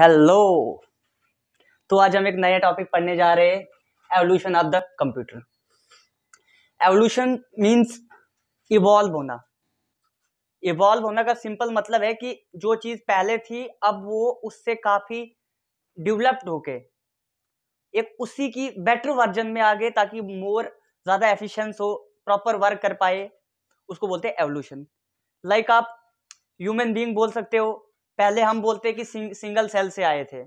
hello तो आज हम एक नया टॉपिक पढ़ने जा रहे हैं evolution of the computer evolution means evolve होना इवॉल्व होना का सिंपल मतलब है कि जो चीज़ पहले थी अब वो उससे काफ़ी डेवलप्ड होके एक उसी की बेटर वर्जन में आ गए ताकि मोर ज़्यादा एफिशिएंस हो प्रॉपर वर्क कर पाए उसको बोलते हैं एवोल्यूशन लाइक आप ह्यूमन बीइंग बोल सकते हो पहले हम बोलते कि सिंग, सिंगल सेल से आए थे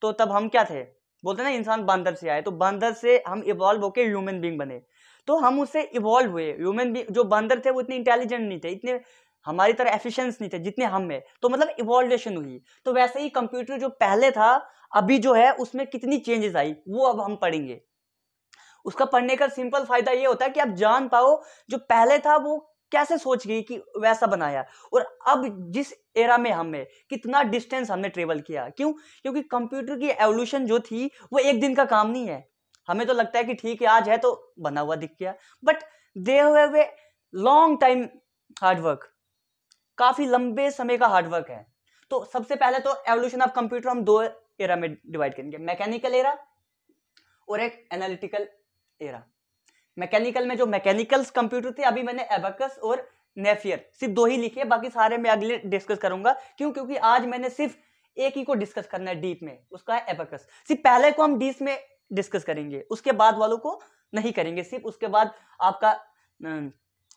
तो तब हम क्या थे बोलते ना इंसान बंदर से आए तो बंदर से हम इवॉल्व होकर ह्यूमन बींग बने तो हम उससे इवॉल्व हुए ह्यूमन बींग जो बंदर थे वो इतने इंटेलिजेंट नहीं थे इतने हमारी तरह एफिशिएंस नहीं थे जितने हम में तो मतलब इवॉल्वेशन हुई तो वैसे ही कंप्यूटर जो पहले था अभी जो है उसमें कितनी चेंजेस आई वो अब हम पढ़ेंगे उसका पढ़ने का सिंपल फायदा ये होता है कि आप जान पाओ जो पहले था वो कैसे सोच गई कि वैसा बनाया और अब जिस एरा में हमें कितना डिस्टेंस हमने ट्रेवल किया क्यों क्योंकि कंप्यूटर की एवोल्यूशन जो थी वो एक दिन का काम नहीं है हमें तो लगता है कि ठीक है आज है तो बना हुआ दिख गया बट दे हुए वे लॉन्ग टाइम हार्डवर्क काफ़ी लंबे समय का हार्डवर्क है तो सबसे पहले तो एवोल्यूशन ऑफ कंप्यूटर हम दो एरा में डिवाइड करेंगे मैकेनिकल एरा और एक एनालिटिकल एरा मैकेनिकल में जो मैकेनिकल्स कंप्यूटर थे अभी मैंने एबकस और नेफियर सिर्फ दो ही लिखे बाकी सारे मैं अगले डिस्कस करूंगा क्यों क्योंकि आज मैंने सिर्फ एक ही को डिस्कस करना है डीप में उसका है एबकस सिर्फ पहले को हम डीप में डिस्कस करेंगे उसके बाद वालों को नहीं करेंगे सिर्फ उसके बाद आपका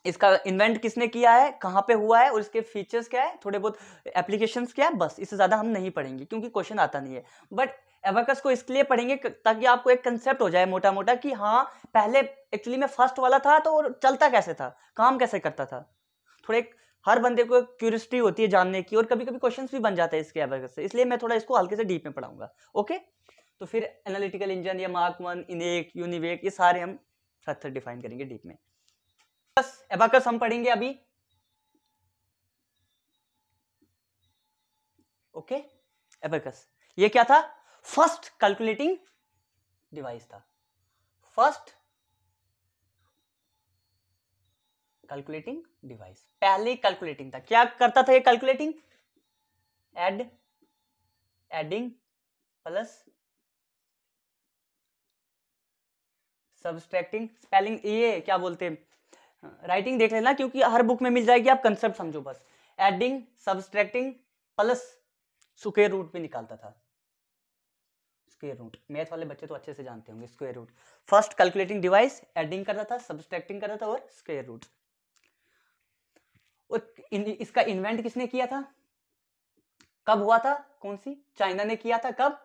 इसका इन्वेंट किसने किया है कहाँ पे हुआ है और इसके फीचर्स क्या है थोड़े बहुत एप्लीकेशंस क्या है बस इससे ज़्यादा हम नहीं पढ़ेंगे क्योंकि क्वेश्चन आता नहीं है बट एवकस को इसलिए पढ़ेंगे ताकि आपको एक कंसेप्ट हो जाए मोटा मोटा कि हाँ पहले एक्चुअली में फर्स्ट वाला था तो चलता कैसे था काम कैसे करता था थोड़े हर बंदे को क्यूरियसिटी होती है जानने की और कभी कभी क्वेश्चन भी बन जाते हैं इसके एवकस से इसलिए मैं थोड़ा इसको हल्के से डीप में पढ़ाऊंगा ओके तो फिर एनालिटिकल इंजन या मार्क वन इनेक यूनिवेक ये सारे हम साथ डिफाइन करेंगे डीप में बस एवाकस हम पढ़ेंगे अभी ओके एबकस ये क्या था फर्स्ट कैलकुलेटिंग डिवाइस था फर्स्ट कैलकुलेटिंग डिवाइस पहले कैलकुलेटिंग था क्या करता था ये calculating add adding plus subtracting spelling ये क्या बोलते हैं राइटिंग देख लेना क्योंकि हर बुक में मिल जाएगी आप कंसेप्ट समझो बस adding subtracting plus square root भी निकालता था स्क्वेयर रूट मैथ वाले बच्चे तो अच्छे से जानते होंगे square root first calculating device adding करता था सब्सट्रैक्टिंग करता था और स्क्वेयर रूट और इसका इन्वेंट किसने किया था कब हुआ था कौन सी चाइना ने किया था कब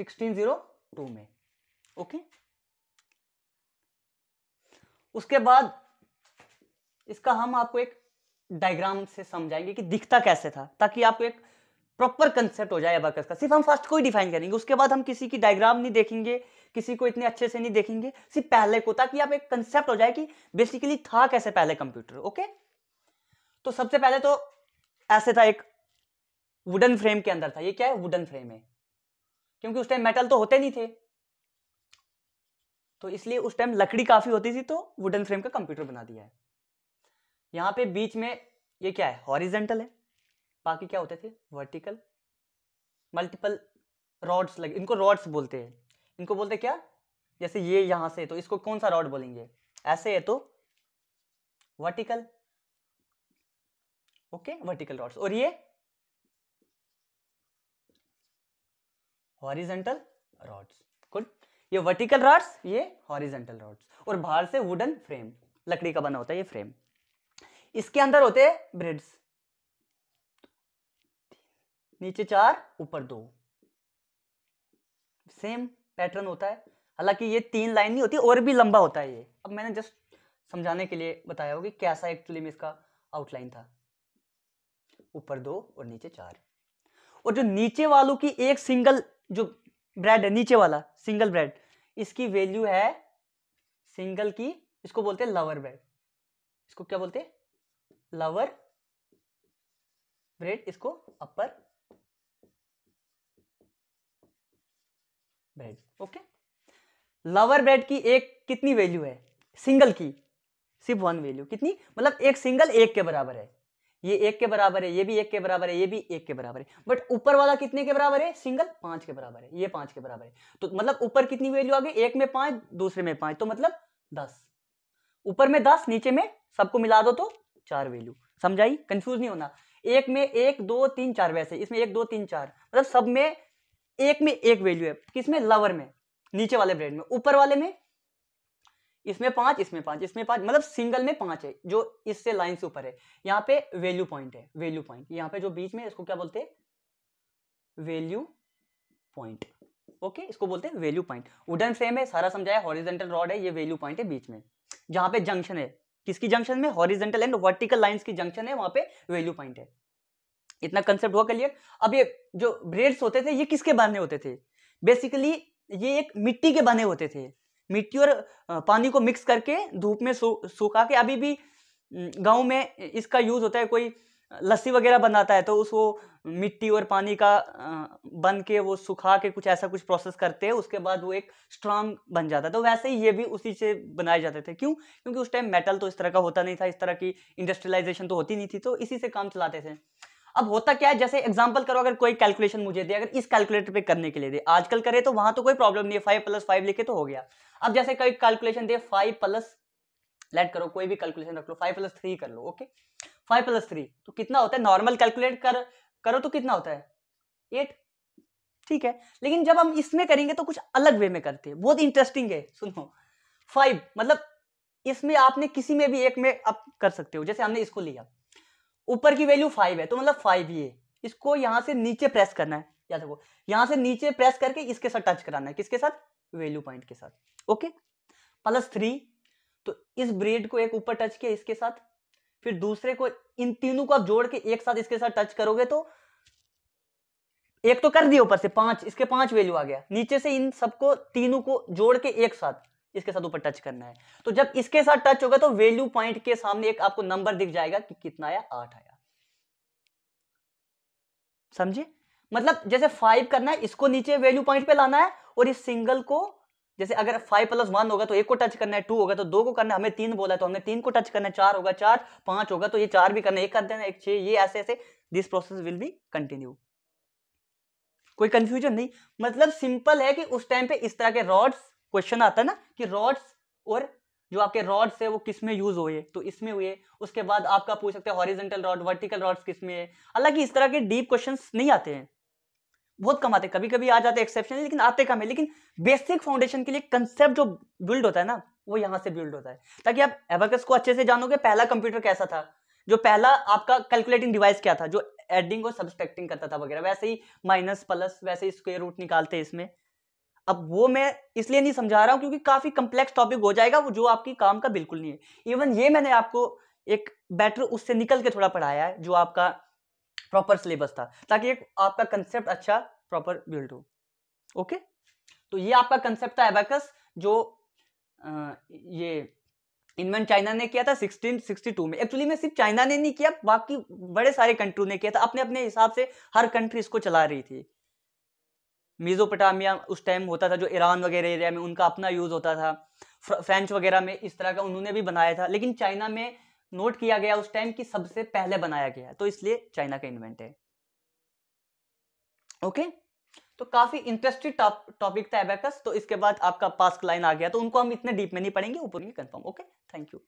1602 में ओके उसके बाद इसका हम आपको एक डायग्राम से समझाएंगे कि दिखता कैसे था ताकि आपको एक प्रॉपर कंसेप्ट हो जाए अबाकस का सिर्फ हम फर्स्ट को ही डिफाइन करेंगे उसके बाद हम किसी की डायग्राम नहीं देखेंगे किसी को इतने अच्छे से नहीं देखेंगे सिर्फ पहले को ताकि आप एक कंसेप्ट हो जाए कि बेसिकली था कैसे पहले कंप्यूटर ओके तो सबसे पहले तो ऐसे था एक वुडन फ्रेम के अंदर था ये क्या है वुडन फ्रेम है क्योंकि उस टाइम मेटल तो होते नहीं थे तो इसलिए उस टाइम लकड़ी काफी होती थी तो वुडन फ्रेम का कंप्यूटर बना दिया है यहां पे बीच में ये क्या है हॉरिजेंटल है बाकी क्या होते थे वर्टिकल मल्टीपल रॉड्स लगे इनको रॉड्स बोलते हैं इनको बोलते क्या जैसे ये यहां से तो इसको कौन सा रॉड बोलेंगे ऐसे है तो वर्टिकल ओके वर्टिकल रॉड्स और ये हॉरिजेंटल रॉड्स गुड ये वर्टिकल रॉड्स ये हॉरिजेंटल रॉड्स और बाहर से वुडन फ्रेम लकड़ी का बना होता है ये फ्रेम इसके अंदर होते हैं ब्रिड्स नीचे चार ऊपर दो सेम पैटर्न होता है हालांकि ये तीन लाइन नहीं होती और भी लंबा होता है ये अब मैंने जस्ट समझाने के लिए बताया कि कैसा एक्चुअली में इसका आउटलाइन था ऊपर दो और नीचे चार और जो नीचे वालों की एक सिंगल जो ब्रेड है नीचे वाला सिंगल ब्रेड इसकी वैल्यू है सिंगल की इसको बोलते हैं लवर ब्रेड इसको क्या बोलते हैं लवर ब्रेड इसको upper bead okay lower bead की एक कितनी वैल्यू है सिंगल की सिर्फ वन वैल्यू कितनी मतलब एक सिंगल एक के बराबर है ये एक के बराबर है ये भी एक के बराबर है ये भी एक के बराबर है बट ऊपर वाला कितने के बराबर है सिंगल पांच के बराबर है ये पांच के बराबर है तो मतलब ऊपर कितनी वैल्यू आ गई एक में पांच दूसरे में पांच तो मतलब दस ऊपर में दस नीचे में सबको मिला दो तो चार वैल्यू समझाई कंफ्यूज नहीं होना एक में एक दो तीन चार वैसे इसमें एक दो तीन चार मतलब सब में एक में एक वैल्यू है किसमें लवर में नीचे वाले ब्रेड में ऊपर वाले में इसमें पांच इसमें पांच इसमें पांच मतलब सिंगल में पांच है जो इससे लाइन से ऊपर है यहाँ पे वैल्यू पॉइंट है वैल्यू पॉइंट यहाँ पे जो बीच में इसको क्या बोलते हैं वैल्यू पॉइंट ओके इसको बोलते हैं वैल्यू पॉइंट वुडन फ्रेम है सारा समझाया हॉरिजेंटल रॉड है ये वैल्यू पॉइंट है बीच में जहां पे जंक्शन है किसकी जंक्शन में हॉरिजेंटल एंड वर्टिकल लाइन की जंक्शन है वहां पे वैल्यू पॉइंट है इतना कंसेप्ट हुआ क्लियर अब ये जो ब्रेड्स होते थे ये किसके बांधने होते थे बेसिकली ये एक मिट्टी के बने होते थे मिट्टी और पानी को मिक्स करके धूप में सूखा के अभी भी गांव में इसका यूज़ होता है कोई लस्सी वगैरह बनाता है तो उसको मिट्टी और पानी का बन के वो सुखा के कुछ ऐसा कुछ प्रोसेस करते हैं उसके बाद वो एक स्ट्रांग बन जाता है तो वैसे ही ये भी उसी से बनाए जाते थे क्यों क्योंकि उस टाइम मेटल तो इस तरह का होता नहीं था इस तरह की इंडस्ट्रियलाइजेशन तो होती नहीं थी तो इसी से काम चलाते थे अब होता क्या है जैसे एग्जाम्पल करो अगर कोई कैलकुलेशन मुझे दे अगर इस कैलकुलेटर पे करने के लिए दे आजकल करे तो वहां तो कोई प्रॉब्लम नहीं है फाइव प्लस फाइव लिखे तो हो गया अब जैसे कोई कैलकुलेशन दे फाइव प्लस लेट करो कोई भी कैलकुलेशन रख लो फाइव प्लस थ्री कर लो ओके फाइव प्लस थ्री तो कितना होता है नॉर्मल कैलकुलेट कर करो तो कितना होता है एट ठीक है लेकिन जब हम इसमें करेंगे तो कुछ अलग वे में करते हैं बहुत इंटरेस्टिंग है सुनो फाइव मतलब इसमें आपने किसी में भी एक में आप कर सकते हो जैसे हमने इसको लिया ऊपर की वैल्यू फाइव है तो मतलब फाइव ये इसको यहां से नीचे प्रेस करना है याद रखो यहां से नीचे प्रेस करके इसके साथ टच कराना है किसके साथ वैल्यू पॉइंट के साथ ओके प्लस थ्री तो इस ब्रेड को एक ऊपर टच किया इसके साथ फिर दूसरे को इन तीनों को आप जोड़ के एक साथ इसके साथ टच करोगे तो एक तो कर दिया ऊपर से पांच इसके पांच वैल्यू आ गया नीचे से इन सबको तीनों को जोड़ के एक साथ इसके साथ ऊपर टच करना है तो जब इसके साथ टच होगा तो वैल्यू पॉइंट के सामने एक आपको नंबर दिख जाएगा कि कितना आया आठ आया समझे मतलब जैसे फाइव करना है इसको नीचे वैल्यू पॉइंट पे लाना है और इस सिंगल को जैसे अगर फाइव प्लस वन होगा तो एक को टच करना है टू होगा तो दो को करना है हमें तीन बोला है तो हमने तीन को टच करना है चार होगा चार पांच होगा तो ये चार भी करना है एक कर देना एक छह ये ऐसे ऐसे this process will be continue कोई कंफ्यूजन नहीं मतलब सिंपल है कि उस टाइम पे इस तरह के रॉड्स क्वेश्चन आता है ना कि रॉड्स और जो आपके रॉड्स है वो किसमें यूज हुए तो इसमें हुए उसके बाद आपका पूछ सकते हैं हॉरिजेंटल रॉड वर्टिकल रॉड्स किसमें है हालांकि इस तरह के डीप क्वेश्चन नहीं आते हैं बहुत कम आते कभी कभी आ जाते एक्सेप्शन लेकिन आते कम है लेकिन बेसिक फाउंडेशन के लिए कंसेप्ट जो बिल्ड होता है ना वो यहाँ से बिल्ड होता है ताकि आप एबकस को अच्छे से जानोगे पहला कंप्यूटर कैसा था जो पहला आपका कैलकुलेटिंग डिवाइस क्या था जो एडिंग और सब्सट्रैक्टिंग करता था वगैरह वैसे ही माइनस प्लस वैसे ही स्क्वेयर रूट निकालते हैं इसमें अब वो मैं इसलिए नहीं समझा रहा हूँ क्योंकि काफी कंप्लेक्स टॉपिक हो जाएगा वो जो आपकी काम का बिल्कुल नहीं है इवन ये मैंने आपको एक बेटर उससे निकल के थोड़ा पढ़ाया है जो आपका प्रॉपर सिलेबस था ताकि एक आपका कंसेप्ट अच्छा प्रॉपर बिल्ड हो ओके तो ये आपका कंसेप्ट था एबैकस जो आ, ये इनमें चाइना ने किया था 1662 में एक्चुअली में सिर्फ चाइना ने नहीं किया बाकी बड़े सारे कंट्री ने किया था अपने अपने हिसाब से हर कंट्री इसको चला रही थी मीज़ोपटामिया उस टाइम होता था जो ईरान वगैरह एरिया में उनका अपना यूज़ होता था फ्रेंच वगैरह में इस तरह का उन्होंने भी बनाया था लेकिन चाइना में नोट किया गया उस टाइम कि सबसे पहले बनाया गया तो इसलिए चाइना का इन्वेंट है ओके तो काफी इंटरेस्टिंग टॉपिक था एबेकस तो इसके बाद आपका पास्क लाइन आ गया तो उनको हम इतने डीप में नहीं पढ़ेंगे ऊपर कंफर्म ओके थैंक यू